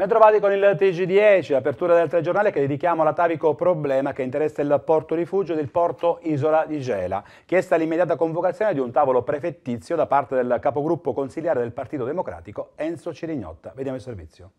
Ben trovati con il TG10, apertura del telegiornale che dedichiamo all'atavico problema che interessa il porto rifugio del porto Isola di Gela. Chiesta l'immediata convocazione di un tavolo prefettizio da parte del capogruppo consigliere del Partito Democratico Enzo Cirignotta. Vediamo il servizio.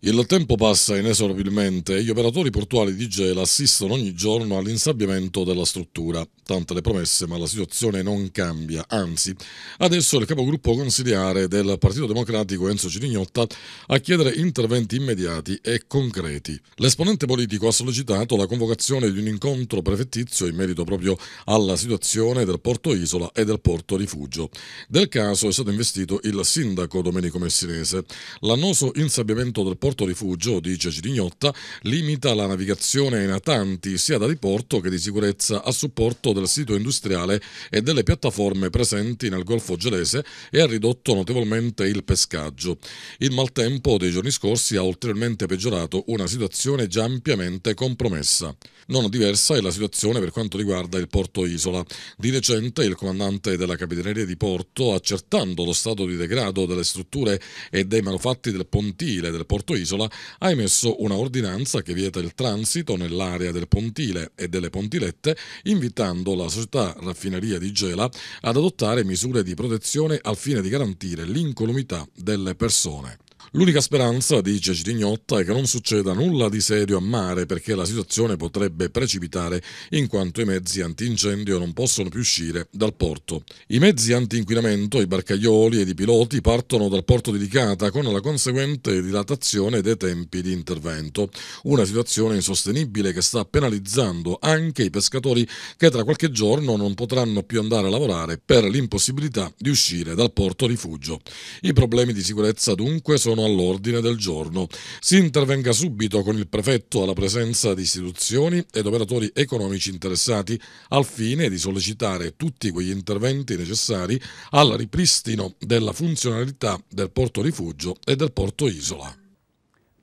Il tempo passa inesorabilmente e gli operatori portuali di Gela assistono ogni giorno all'insabbiamento della struttura. Tante le promesse, ma la situazione non cambia. Anzi, adesso il capogruppo consigliare del Partito Democratico Enzo Cirignotta a chiedere interventi immediati e concreti. L'esponente politico ha sollecitato la convocazione di un incontro prefettizio in merito proprio alla situazione del porto Isola e del porto Rifugio. Del caso è stato investito il sindaco Domenico Messinese. L'annoso insabbiamento del porto porto rifugio, dice Girignotta, limita la navigazione ai natanti sia da diporto che di sicurezza a supporto del sito industriale e delle piattaforme presenti nel Golfo Gelese e ha ridotto notevolmente il pescaggio. Il maltempo dei giorni scorsi ha ulteriormente peggiorato una situazione già ampiamente compromessa. Non diversa è la situazione per quanto riguarda il porto Isola. Di recente il comandante della Capitaneria di Porto, accertando lo stato di degrado delle strutture e dei manufatti del pontile del porto isola ha emesso una ordinanza che vieta il transito nell'area del pontile e delle pontilette, invitando la società raffineria di Gela ad adottare misure di protezione al fine di garantire l'incolumità delle persone. L'unica speranza, dice Girignotta, è che non succeda nulla di serio a mare perché la situazione potrebbe precipitare in quanto i mezzi antincendio non possono più uscire dal porto. I mezzi antinquinamento, i barcaioli ed i piloti partono dal porto di Licata con la conseguente dilatazione dei tempi di intervento. Una situazione insostenibile che sta penalizzando anche i pescatori che tra qualche giorno non potranno più andare a lavorare per l'impossibilità di uscire dal porto rifugio. I problemi di sicurezza dunque sono sono all'ordine del giorno. Si intervenga subito con il prefetto alla presenza di istituzioni ed operatori economici interessati al fine di sollecitare tutti quegli interventi necessari al ripristino della funzionalità del porto rifugio e del porto isola.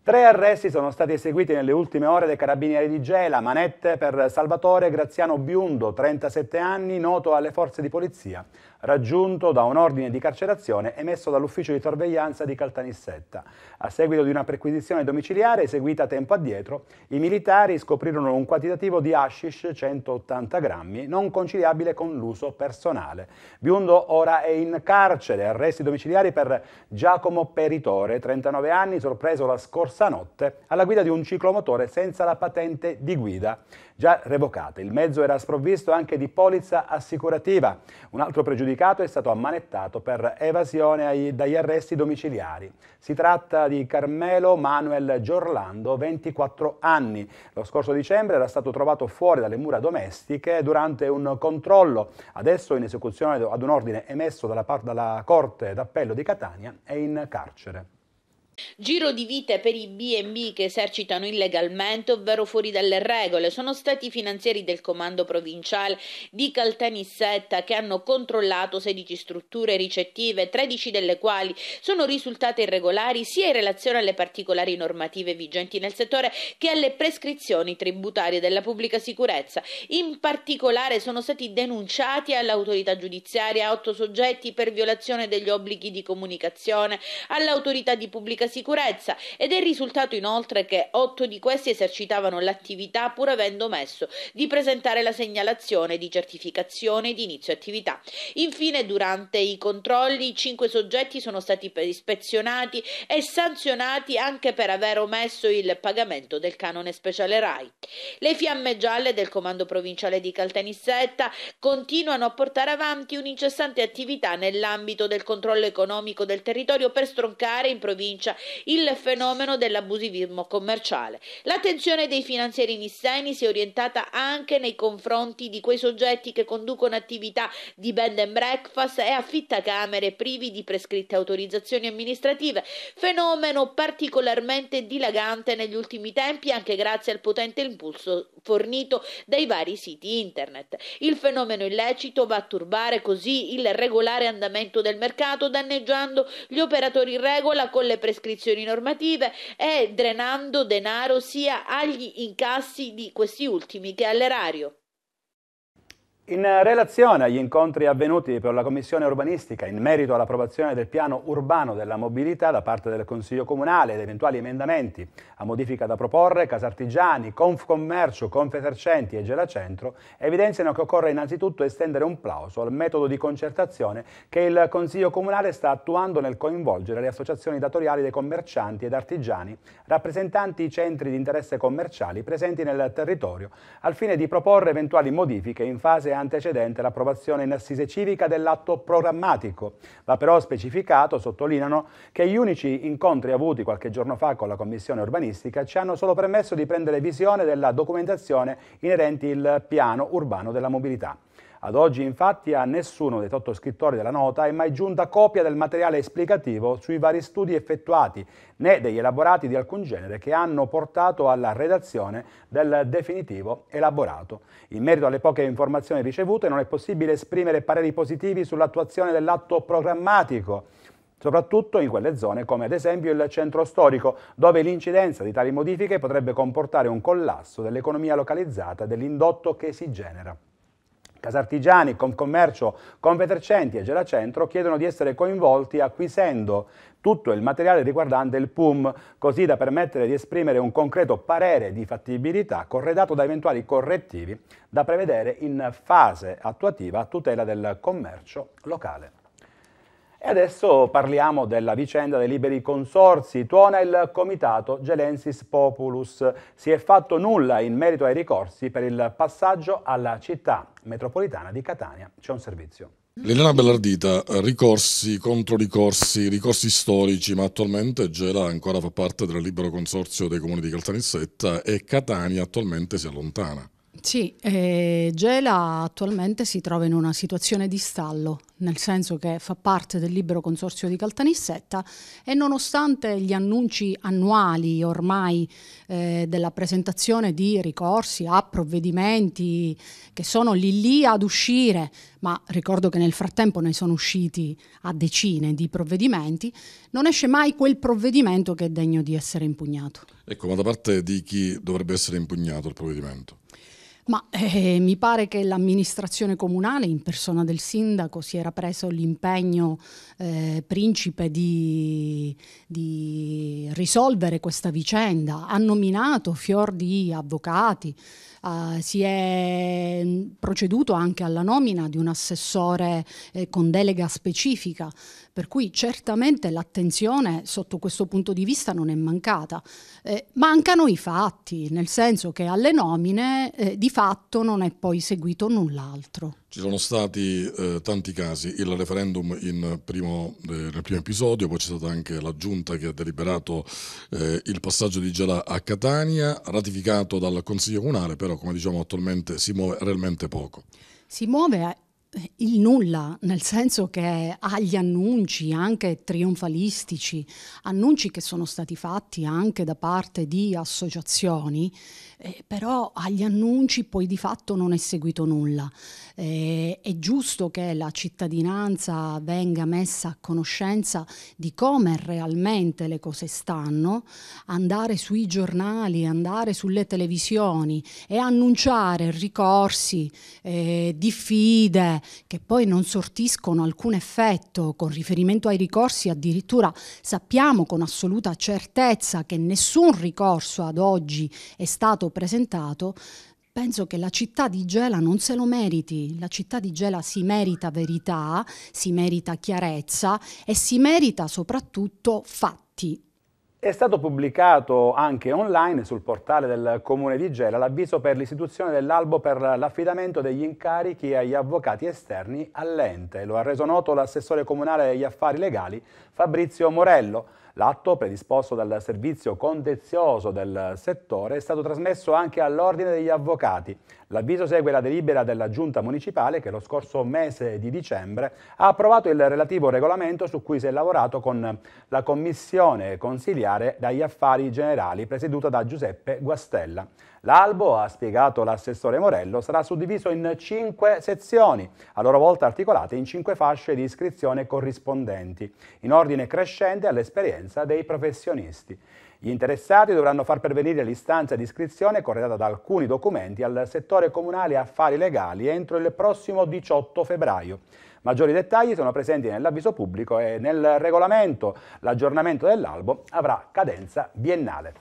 Tre arresti sono stati eseguiti nelle ultime ore dai carabinieri di Gela, manette per Salvatore Graziano Biundo, 37 anni, noto alle forze di polizia raggiunto da un ordine di carcerazione emesso dall'ufficio di sorveglianza di Caltanissetta. A seguito di una perquisizione domiciliare eseguita tempo addietro, i militari scoprirono un quantitativo di hashish 180 grammi non conciliabile con l'uso personale. Biondo ora è in carcere, arresti domiciliari per Giacomo Peritore, 39 anni, sorpreso la scorsa notte alla guida di un ciclomotore senza la patente di guida, già revocata. Il mezzo era sprovvisto anche di polizza assicurativa. Un altro pregiudicato è stato ammanettato per evasione ai, dagli arresti domiciliari. Si tratta di di Carmelo Manuel Giorlando, 24 anni. Lo scorso dicembre era stato trovato fuori dalle mura domestiche durante un controllo. Adesso, in esecuzione ad un ordine emesso dalla, dalla Corte d'Appello di Catania, è in carcere. Giro di vite per i B&B che esercitano illegalmente, ovvero fuori dalle regole, sono stati i finanzieri del comando provinciale di Caltanissetta che hanno controllato 16 strutture ricettive, 13 delle quali sono risultate irregolari sia in relazione alle particolari normative vigenti nel settore che alle prescrizioni tributarie della pubblica sicurezza. In particolare sono stati denunciati all'autorità giudiziaria 8 soggetti per violazione degli obblighi di comunicazione, all'autorità di pubblica pubblica sicurezza ed è risultato inoltre che otto di questi esercitavano l'attività pur avendo omesso di presentare la segnalazione di certificazione di inizio attività. Infine, durante i controlli, cinque soggetti sono stati ispezionati e sanzionati anche per aver omesso il pagamento del canone speciale RAI. Le fiamme gialle del comando provinciale di Caltanissetta continuano a portare avanti un'incessante attività nell'ambito del controllo economico del territorio per stroncare in provincia il fenomeno dell'abusivismo commerciale. L'attenzione dei finanzieri nisseni si è orientata anche nei confronti di quei soggetti che conducono attività di bed and breakfast e affittacamere privi di prescritte autorizzazioni amministrative, fenomeno particolarmente dilagante negli ultimi tempi anche grazie al potente impulso fornito dai vari siti internet. Il fenomeno illecito va a turbare così il regolare andamento del mercato danneggiando gli operatori in regola con le prescrizioni prescrizioni normative e drenando denaro sia agli incassi di questi ultimi che all'erario. In eh, relazione agli incontri avvenuti per la Commissione Urbanistica in merito all'approvazione del piano urbano della mobilità da parte del Consiglio Comunale ed eventuali emendamenti a modifica da proporre, Casartigiani, Confcommercio, Confesercenti e Gelacentro evidenziano che occorre innanzitutto estendere un plauso al metodo di concertazione che il Consiglio Comunale sta attuando nel coinvolgere le associazioni datoriali dei commercianti ed artigiani rappresentanti i centri di interesse commerciali presenti nel territorio al fine di proporre eventuali modifiche in fase antecedente l'approvazione in assise civica dell'atto programmatico. Va però specificato, sottolineano, che gli unici incontri avuti qualche giorno fa con la Commissione urbanistica ci hanno solo permesso di prendere visione della documentazione inerenti il piano urbano della mobilità. Ad oggi infatti a nessuno dei sottoscrittori della nota è mai giunta copia del materiale esplicativo sui vari studi effettuati, né degli elaborati di alcun genere che hanno portato alla redazione del definitivo elaborato. In merito alle poche informazioni ricevute non è possibile esprimere pareri positivi sull'attuazione dell'atto programmatico, soprattutto in quelle zone come ad esempio il centro storico, dove l'incidenza di tali modifiche potrebbe comportare un collasso dell'economia localizzata e dell'indotto che si genera. Casartigiani, Concommercio, Confetercenti e Gelacentro chiedono di essere coinvolti acquisendo tutto il materiale riguardante il PUM, così da permettere di esprimere un concreto parere di fattibilità corredato da eventuali correttivi da prevedere in fase attuativa a tutela del commercio locale. E adesso parliamo della vicenda dei liberi consorsi. Tuona il comitato Gelensis Populus. Si è fatto nulla in merito ai ricorsi per il passaggio alla città metropolitana di Catania. C'è un servizio. Elena Bellardita, ricorsi, contro ricorsi, ricorsi storici, ma attualmente Gela ancora fa parte del libero consorzio dei comuni di Caltanissetta e Catania attualmente si allontana. Sì, eh, Gela attualmente si trova in una situazione di stallo, nel senso che fa parte del libero consorzio di Caltanissetta e nonostante gli annunci annuali ormai eh, della presentazione di ricorsi a provvedimenti che sono lì lì ad uscire, ma ricordo che nel frattempo ne sono usciti a decine di provvedimenti, non esce mai quel provvedimento che è degno di essere impugnato. Ecco, ma da parte di chi dovrebbe essere impugnato il provvedimento? Ma eh, mi pare che l'amministrazione comunale, in persona del sindaco, si era preso l'impegno eh, principe di, di, risolvere questa vicenda, ha nominato fior di avvocati, eh, si è mm, proceduto anche alla nomina di un assessore eh, con delega specifica per cui certamente l'attenzione sotto questo punto di vista non è mancata. Eh, mancano i fatti, nel senso che alle nomine eh, di fatto non è poi seguito null'altro. Ci sono stati eh, tanti casi, il referendum primo, eh, nel primo episodio, poi c'è stata anche la giunta che ha deliberato eh, il passaggio di Gela a Catania, ratificato dal Consiglio Comunale, però come diciamo attualmente si muove realmente poco. Si muove il nulla, nel senso che agli annunci anche trionfalistici, annunci che sono stati fatti anche da parte di associazioni eh, però agli annunci poi di fatto non è seguito nulla. Eh, è giusto che la cittadinanza venga messa a conoscenza di come realmente le cose stanno, andare sui giornali, andare sulle televisioni e annunciare ricorsi, eh, diffide che poi non sortiscono alcun effetto con riferimento ai ricorsi addirittura sappiamo con assoluta certezza che nessun ricorso ad oggi è stato stato presentato, penso che la città di Gela non se lo meriti, la città di Gela si merita verità, si merita chiarezza e si merita soprattutto fatti. È stato pubblicato anche online sul portale del Comune di Gela l'avviso per l'istituzione dell'albo per l'affidamento degli incarichi agli avvocati esterni all'ente. Lo ha reso noto l'assessore comunale degli affari legali Fabrizio Morello. L'atto, predisposto dal servizio contenzioso del settore, è stato trasmesso anche all'Ordine degli Avvocati, L'avviso segue la delibera della Giunta Municipale che lo scorso mese di dicembre ha approvato il relativo regolamento su cui si è lavorato con la Commissione Consiliare dagli Affari Generali presieduta da Giuseppe Guastella. L'albo, ha spiegato l'assessore Morello, sarà suddiviso in cinque sezioni, a loro volta articolate in cinque fasce di iscrizione corrispondenti, in ordine crescente all'esperienza dei professionisti. Gli interessati dovranno far pervenire l'istanza di iscrizione corredata da alcuni documenti al settore comunale affari legali entro il prossimo 18 febbraio. Maggiori dettagli sono presenti nell'avviso pubblico e nel regolamento. L'aggiornamento dell'albo avrà cadenza biennale.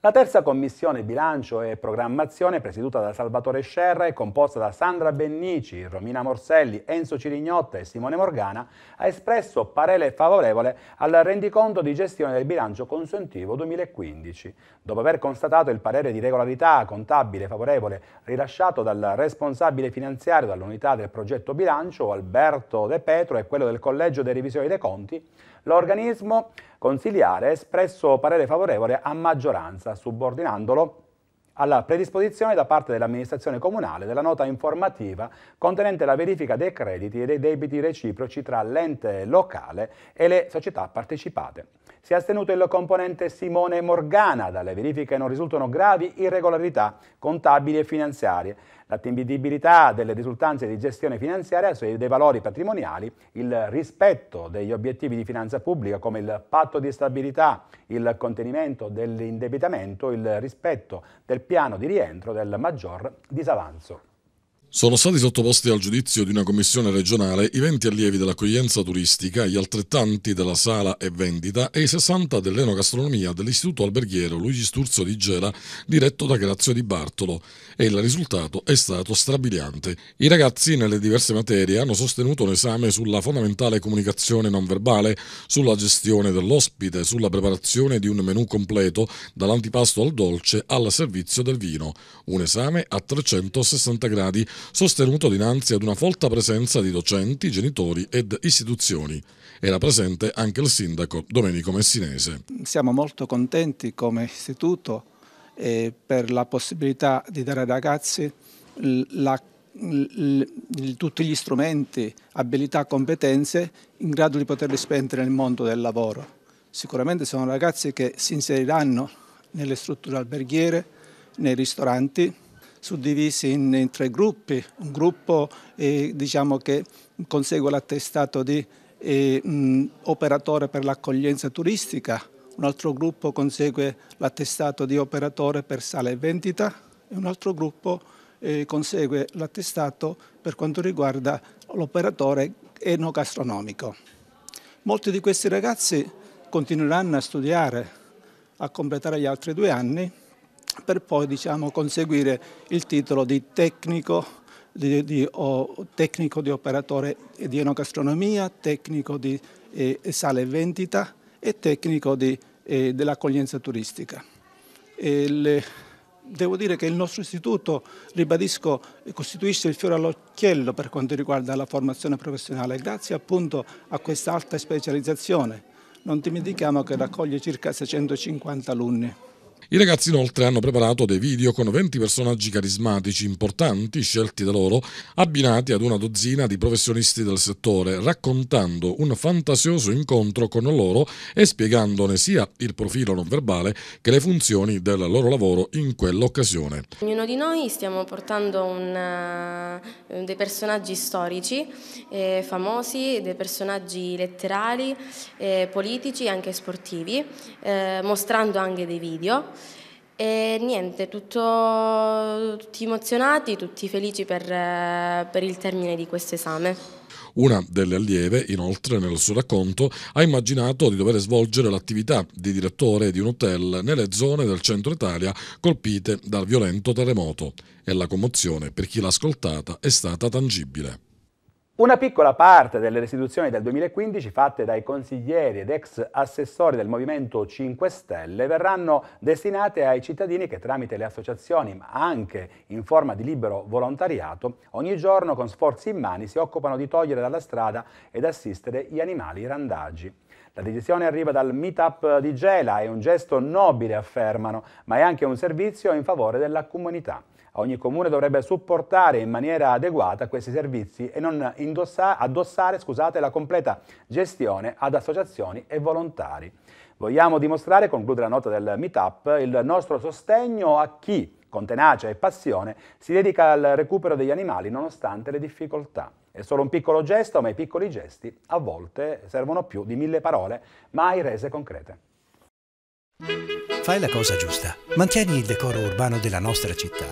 La terza commissione bilancio e programmazione, presieduta da Salvatore Scerra e composta da Sandra Bennici, Romina Morselli, Enzo Cirignotta e Simone Morgana, ha espresso parere favorevole al rendiconto di gestione del bilancio consuntivo 2015. Dopo aver constatato il parere di regolarità contabile favorevole rilasciato dal responsabile finanziario dall'unità del progetto bilancio, Alberto De Petro, e quello del Collegio dei Revisori dei Conti, l'organismo consiliare ha espresso parere favorevole a maggioranza, subordinandolo alla predisposizione da parte dell'amministrazione comunale della nota informativa contenente la verifica dei crediti e dei debiti reciproci tra l'ente locale e le società partecipate. Si è astenuto il componente Simone Morgana, dalle verifiche non risultano gravi irregolarità contabili e finanziarie l'attendibilità delle risultanze di gestione finanziaria e dei valori patrimoniali, il rispetto degli obiettivi di finanza pubblica come il patto di stabilità, il contenimento dell'indebitamento, il rispetto del piano di rientro del maggior disavanzo. Sono stati sottoposti al giudizio di una commissione regionale i 20 allievi dell'accoglienza turistica, gli altrettanti della sala e vendita e i 60 dell'enogastronomia dell'Istituto Alberghiero Luigi Sturzo di Gela, diretto da Grazio Di Bartolo, e il risultato è stato strabiliante. I ragazzi nelle diverse materie hanno sostenuto un esame sulla fondamentale comunicazione non verbale, sulla gestione dell'ospite, sulla preparazione di un menù completo, dall'antipasto al dolce al servizio del vino. Un esame a 360 gradi sostenuto dinanzi ad una folta presenza di docenti, genitori ed istituzioni. Era presente anche il sindaco Domenico Messinese. Siamo molto contenti come istituto eh, per la possibilità di dare ai ragazzi la tutti gli strumenti, abilità, competenze in grado di poterli spendere nel mondo del lavoro. Sicuramente sono ragazzi che si inseriranno nelle strutture alberghiere, nei ristoranti, suddivisi in, in tre gruppi. Un gruppo eh, diciamo che consegue l'attestato di eh, mh, operatore per l'accoglienza turistica, un altro gruppo consegue l'attestato di operatore per sale e vendita e un altro gruppo eh, consegue l'attestato per quanto riguarda l'operatore enogastronomico. Molti di questi ragazzi continueranno a studiare, a completare gli altri due anni per poi diciamo, conseguire il titolo di tecnico di, di, o, tecnico di operatore di enogastronomia, tecnico di eh, sale vendita e tecnico di, eh, dell'accoglienza turistica. Il, devo dire che il nostro istituto, ribadisco, costituisce il fiore all'occhiello per quanto riguarda la formazione professionale, grazie appunto a questa alta specializzazione. Non dimentichiamo che raccoglie circa 650 alunni. I ragazzi inoltre hanno preparato dei video con 20 personaggi carismatici importanti scelti da loro, abbinati ad una dozzina di professionisti del settore, raccontando un fantasioso incontro con loro e spiegandone sia il profilo non verbale che le funzioni del loro lavoro in quell'occasione. Ognuno di noi stiamo portando una, eh, dei personaggi storici, eh, famosi, dei personaggi letterari, eh, politici e anche sportivi, eh, mostrando anche dei video. E niente, tutto, tutti emozionati, tutti felici per, per il termine di questo esame. Una delle allieve, inoltre, nel suo racconto, ha immaginato di dover svolgere l'attività di direttore di un hotel nelle zone del centro Italia colpite dal violento terremoto e la commozione per chi l'ha ascoltata è stata tangibile. Una piccola parte delle restituzioni del 2015 fatte dai consiglieri ed ex assessori del Movimento 5 Stelle verranno destinate ai cittadini che tramite le associazioni, ma anche in forma di libero volontariato, ogni giorno con sforzi in mani si occupano di togliere dalla strada ed assistere gli animali randaggi. La decisione arriva dal meetup di Gela, è un gesto nobile affermano, ma è anche un servizio in favore della comunità. Ogni comune dovrebbe supportare in maniera adeguata questi servizi e non indossa, addossare scusate, la completa gestione ad associazioni e volontari. Vogliamo dimostrare, conclude la nota del Meetup, il nostro sostegno a chi con tenacia e passione si dedica al recupero degli animali nonostante le difficoltà. È solo un piccolo gesto, ma i piccoli gesti a volte servono più di mille parole, mai rese concrete. Fai la cosa giusta. Mantieni il decoro urbano della nostra città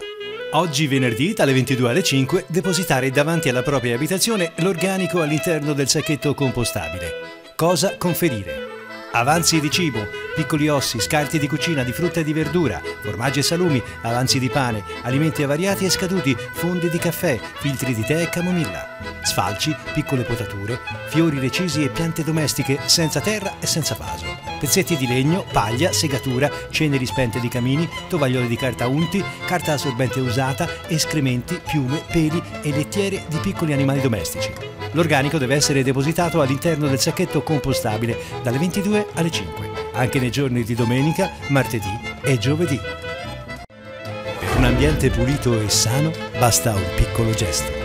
Oggi venerdì dalle 22 alle 5 depositare davanti alla propria abitazione l'organico all'interno del sacchetto compostabile. Cosa conferire? Avanzi di cibo, piccoli ossi, scarti di cucina, di frutta e di verdura, formaggi e salumi, avanzi di pane, alimenti avariati e scaduti, fondi di caffè, filtri di tè e camomilla, sfalci, piccole potature, fiori recisi e piante domestiche senza terra e senza vaso, pezzetti di legno, paglia, segatura, ceneri spente di camini, tovaglioli di carta unti, carta assorbente usata, escrementi, piume, peli e lettiere di piccoli animali domestici. L'organico deve essere depositato all'interno del sacchetto compostabile dalle 22 alle 5 anche nei giorni di domenica, martedì e giovedì. Per un ambiente pulito e sano basta un piccolo gesto.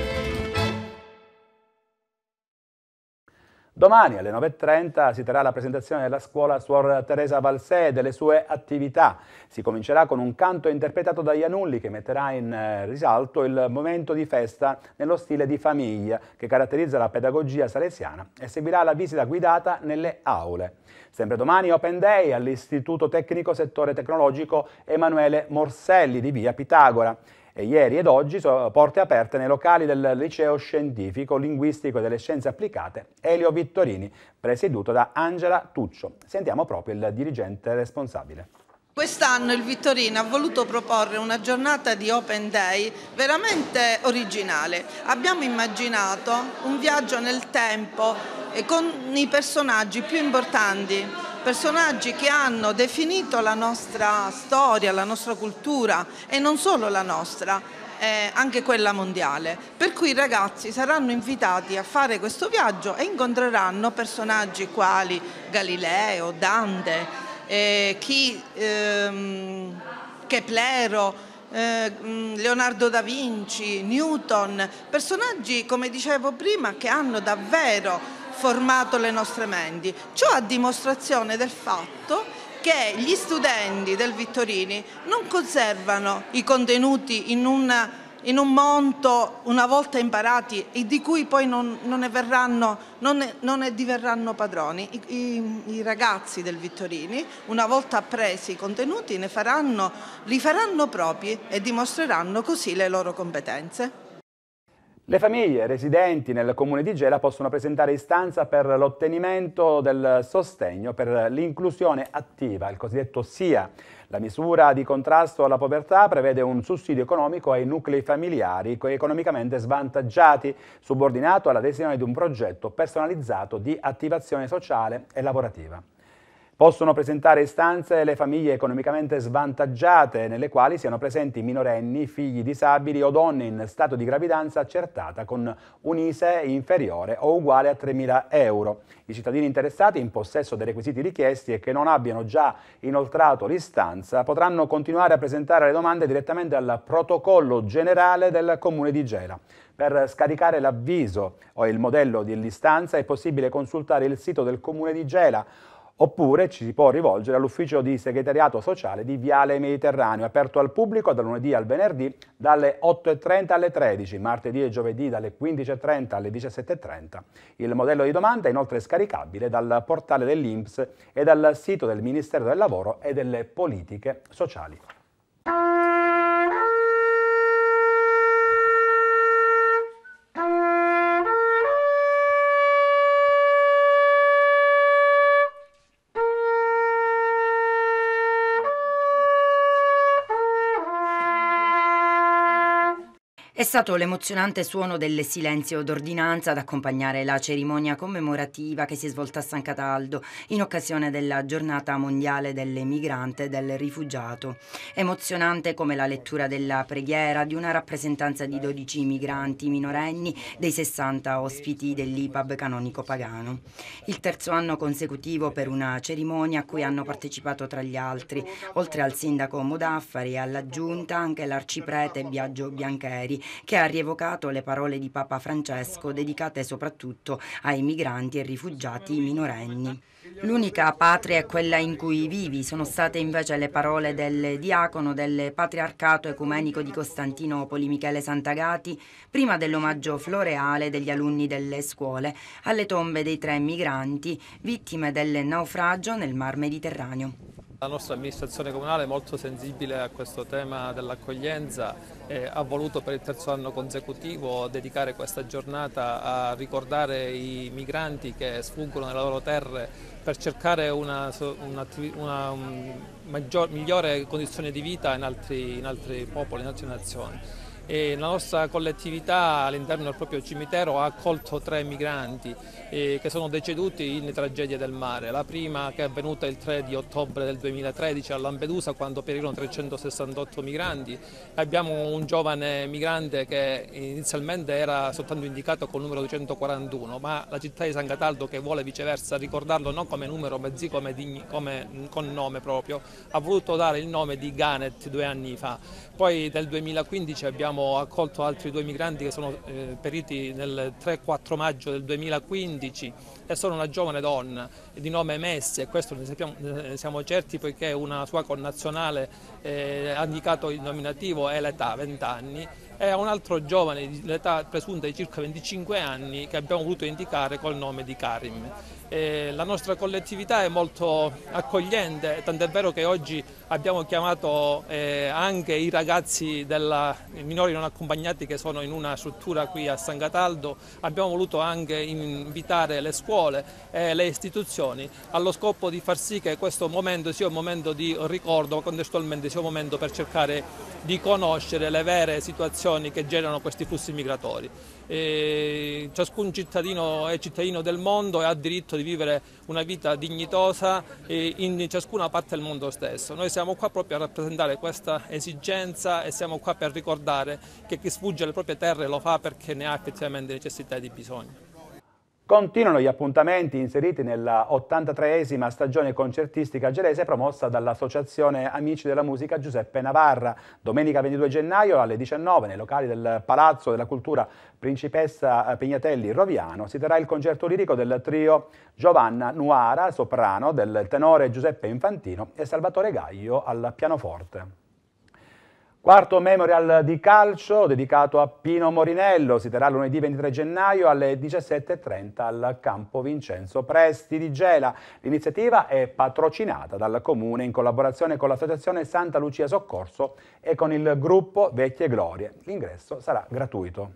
Domani alle 9.30 si terrà la presentazione della scuola Suor Teresa Valsè e delle sue attività. Si comincerà con un canto interpretato da Ianulli che metterà in eh, risalto il momento di festa nello stile di famiglia che caratterizza la pedagogia salesiana e seguirà la visita guidata nelle aule. Sempre domani Open Day all'Istituto Tecnico Settore Tecnologico Emanuele Morselli di Via Pitagora. E ieri ed oggi sono porte aperte nei locali del Liceo Scientifico Linguistico e delle Scienze Applicate Elio Vittorini, presieduto da Angela Tuccio. Sentiamo proprio il dirigente responsabile. Quest'anno il Vittorino ha voluto proporre una giornata di Open Day veramente originale. Abbiamo immaginato un viaggio nel tempo e con i personaggi più importanti, personaggi che hanno definito la nostra storia, la nostra cultura e non solo la nostra, eh, anche quella mondiale. Per cui i ragazzi saranno invitati a fare questo viaggio e incontreranno personaggi quali Galileo, Dante, eh, chi, ehm, Keplero, eh, mm, Leonardo da Vinci, Newton, personaggi come dicevo prima che hanno davvero formato le nostre menti. Ciò a dimostrazione del fatto che gli studenti del Vittorini non conservano i contenuti in, una, in un monto una volta imparati e di cui poi non, non, ne, verranno, non, ne, non ne, diverranno padroni. I, i, I, ragazzi del Vittorini, una volta appresi i contenuti, faranno, li faranno propri e dimostreranno così le loro competenze. Le famiglie residenti nel comune di Gela possono presentare istanza per l'ottenimento del sostegno per l'inclusione attiva, il cosiddetto SIA. La misura di contrasto alla povertà prevede un sussidio economico ai nuclei familiari economicamente svantaggiati, subordinato all'adesione di un progetto personalizzato di attivazione sociale e lavorativa. Possono presentare istanze le famiglie economicamente svantaggiate, nelle quali siano presenti minorenni, figli disabili o donne in stato di gravidanza accertata con un ISE inferiore o uguale a 3.000 euro. I cittadini interessati in possesso dei requisiti richiesti e che non abbiano già inoltrato l'istanza potranno continuare a presentare le domande direttamente al protocollo generale del Comune di Gela. Per scaricare l'avviso o il modello dell'istanza è possibile consultare il sito del Comune di Gela oppure ci si può rivolgere all'ufficio di segretariato sociale di Viale Mediterraneo, aperto al pubblico da lunedì al venerdì dalle 8.30 alle 13, martedì e giovedì dalle 15.30 alle 17.30. Il modello di domanda è inoltre scaricabile dal portale dell'INPS e dal sito del Ministero del Lavoro e delle Politiche Sociali. stato l'emozionante suono del silenzio d'ordinanza ad accompagnare la cerimonia commemorativa che si è svolta a San Cataldo in occasione della giornata mondiale dell'emigrante e del rifugiato. Emozionante come la lettura della preghiera di una rappresentanza di 12 migranti minorenni dei 60 ospiti dell'IPAB canonico pagano. Il terzo anno consecutivo per una cerimonia a cui hanno partecipato tra gli altri, oltre al sindaco Modaffari e alla giunta anche l'arciprete Biagio Biancheri che ha rievocato le parole di Papa Francesco dedicate soprattutto ai migranti e rifugiati minorenni. L'unica patria è quella in cui vivi, sono state invece le parole del diacono del Patriarcato Ecumenico di Costantinopoli, Michele Santagati, prima dell'omaggio floreale degli alunni delle scuole alle tombe dei tre migranti vittime del naufragio nel Mar Mediterraneo. La nostra amministrazione comunale è molto sensibile a questo tema dell'accoglienza e ha voluto per il terzo anno consecutivo dedicare questa giornata a ricordare i migranti che sfuggono dalle loro terre per cercare una, una, una maggior, migliore condizione di vita in altri, in altri popoli, in altre nazioni e la nostra collettività all'interno del proprio cimitero ha accolto tre migranti eh, che sono deceduti in tragedie del mare. La prima che è avvenuta il 3 di ottobre del 2013 a Lampedusa quando perirono 368 migranti. Abbiamo un giovane migrante che inizialmente era soltanto indicato col numero 241 ma la città di San Cataldo che vuole viceversa ricordarlo non come numero bensì come, digni, come connome proprio ha voluto dare il nome di Ganet due anni fa. Poi nel 2015 abbiamo abbiamo accolto altri due migranti che sono eh, periti nel 3-4 maggio del 2015 e sono una giovane donna di nome Messi e questo ne, sappiamo, ne siamo certi poiché una sua connazionale eh, ha indicato il nominativo e l'età, 20 anni, e un altro giovane di età presunta di circa 25 anni che abbiamo voluto indicare col nome di Karim. Eh, la nostra collettività è molto accogliente, tant'è vero che oggi abbiamo chiamato eh, anche i ragazzi della, i minori non accompagnati che sono in una struttura qui a San Cataldo, abbiamo voluto anche invitare le scuole e le istituzioni allo scopo di far sì che questo momento sia un momento di ricordo, contestualmente sia un momento per cercare di conoscere le vere situazioni che generano questi flussi migratori. E ciascun cittadino e cittadino del mondo ha diritto di vivere una vita dignitosa in ciascuna parte del mondo stesso. Noi siamo qua proprio a rappresentare questa esigenza e siamo qua per ricordare che chi sfugge alle proprie terre lo fa perché ne ha effettivamente necessità e di bisogno. Continuano gli appuntamenti inseriti nella 83esima stagione concertistica gerese promossa dall'Associazione Amici della Musica Giuseppe Navarra. Domenica 22 gennaio alle 19 nei locali del Palazzo della Cultura Principessa eh, Pignatelli Roviano si terrà il concerto lirico del trio Giovanna Nuara, soprano, del tenore Giuseppe Infantino e Salvatore Gaio al pianoforte. Quarto memorial di calcio dedicato a Pino Morinello, si terrà lunedì 23 gennaio alle 17.30 al campo Vincenzo Presti di Gela. L'iniziativa è patrocinata dal Comune in collaborazione con l'Associazione Santa Lucia Soccorso e con il gruppo Vecchie Glorie. L'ingresso sarà gratuito.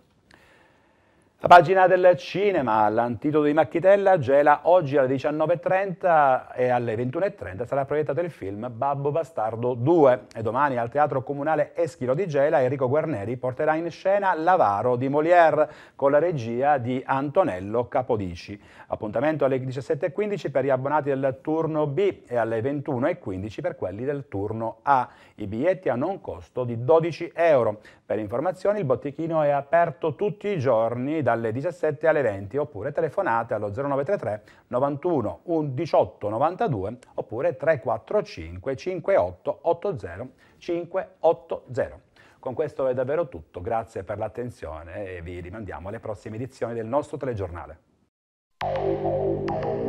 La pagina del cinema, l'antidoto di Macchitella, gela oggi alle 19.30 e alle 21.30 sarà proiettato il film Babbo Bastardo 2 e domani al Teatro Comunale Eschilo di Gela Enrico Guarneri porterà in scena L'Avaro di Molière con la regia di Antonello Capodici. Appuntamento alle 17.15 per gli abbonati del turno B e alle 21.15 per quelli del turno A. I biglietti a non costo di 12 euro. Per informazioni il bottichino è aperto tutti i giorni dalle 17 alle 20 oppure telefonate allo 0933 91 118 92 oppure 345 58 80 580. Con questo è davvero tutto, grazie per l'attenzione e vi rimandiamo alle prossime edizioni del nostro telegiornale.